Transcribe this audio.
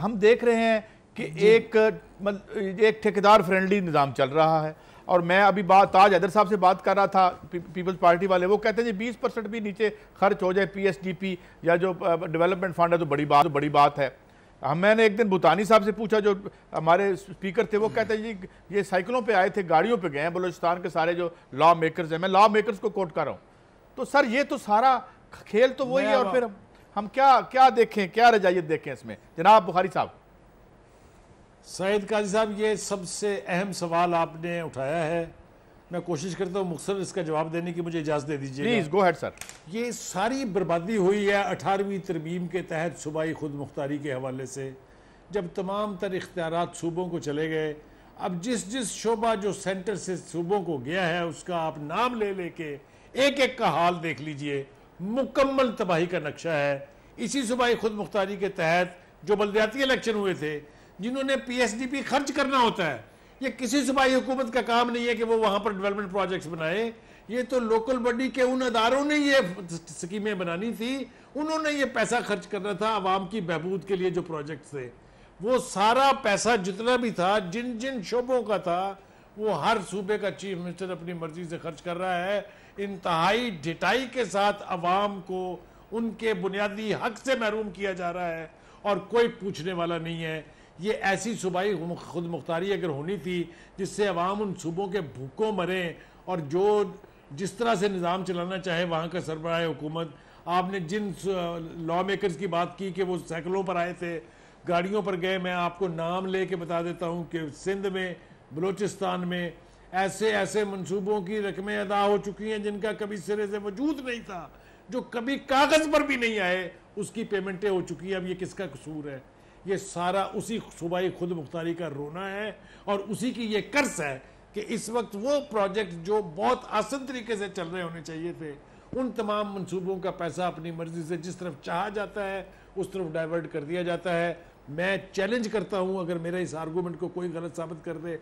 हम देख रहे हैं कि एक एक ठेकेदार फ्रेंडली निज़ाम चल रहा है और मैं अभी बात ताज अदर साहब से बात कर रहा था पी, पीपल्स पार्टी वाले वो कहते हैं जी 20 परसेंट भी नीचे खर्च हो जाए पीएसडीपी या जो डेवलपमेंट फंड है तो बड़ी बात तो बड़ी बात है हम मैंने एक दिन भूतानी साहब से पूछा जो हमारे स्पीकर थे वो कहते हैं जी ये साइकिलों पर आए थे गाड़ियों पर गए हैं बलोचिस्तान के सारे जो लॉ मेकर्स हैं मैं लॉ मेकर्स को कोट कर रहा हूँ तो सर ये तो सारा खेल तो वही है और फिर हम क्या क्या देखें क्या रजाइत देखें इसमें जनाब बुखारी साहब सैद काजी साहब ये सबसे अहम सवाल आपने उठाया है मैं कोशिश करता हूँ मुख्तर इसका जवाब देने की मुझे इजाज़त दे दीजिए प्लीज़ गो हेड सर ये सारी बर्बादी हुई है अठारहवीं तरमीम के तहत सूबाई खुद मुख्तारी के हवाले से जब तमाम तर इख्तियार सूबों को चले गए अब जिस जिस शोबा जो सेंटर से सूबों को गया है उसका आप नाम ले लेके एक एक का हाल देख लीजिए मुकम्मल तबाही का नक्शा है इसी सूबाई खुद मुख्तारी के तहत जो बलदयाती इलेक्शन हुए थे जिन्होंने पी एस डी पी खर्च करना होता है ये किसी सूबाई हुकूमत का काम नहीं है कि वो वहाँ पर डेवलपमेंट प्रोजेक्ट्स बनाए ये तो लोकल बॉडी के उन अदारों ने ये स्कीमें बनानी थी उन्होंने ये पैसा खर्च करना था आवाम की बहबूद के लिए जो प्रोजेक्ट थे वो सारा पैसा जितना भी था जिन जिन शोबों का था वो हर सूबे का चीफ मिनिस्टर अपनी मर्जी से खर्च कर रहा है इंतहाई ढिटाई के साथ अवाम को उनके बुनियादी हक से महरूम किया जा रहा है और कोई पूछने वाला नहीं है ये ऐसी सूबाई खुद मुख्तारी अगर होनी थी जिससे अवाम उन सूबों के भूखों मरें और जो जिस तरह से निज़ाम चलाना चाहे वहाँ का सरबराह हुकूमत आपने जिन लॉ मेकर्स की बात की कि वो साइकिलों पर आए थे गाड़ियों पर गए मैं आपको नाम ले बता देता हूँ कि सिंध में बलूचिस्तान में ऐसे ऐसे मंसूबों की रकमें अदा हो चुकी हैं जिनका कभी सिरे से वजूद नहीं था जो कभी कागज़ पर भी नहीं आए उसकी पेमेंटें हो चुकी हैं अब ये किसका कसूर है ये सारा उसी सूबाई खुद मुख्तारी का रोना है और उसी की ये कर्ज है कि इस वक्त वो प्रोजेक्ट जो बहुत आसन तरीके से चल रहे होने चाहिए थे उन तमाम मनसूबों का पैसा अपनी मर्जी से जिस तरफ चाहा जाता है उस तरफ डाइवर्ट कर दिया जाता है मैं चैलेंज करता हूं अगर मेरे इस आर्गूमेंट को कोई गलत साबित कर दे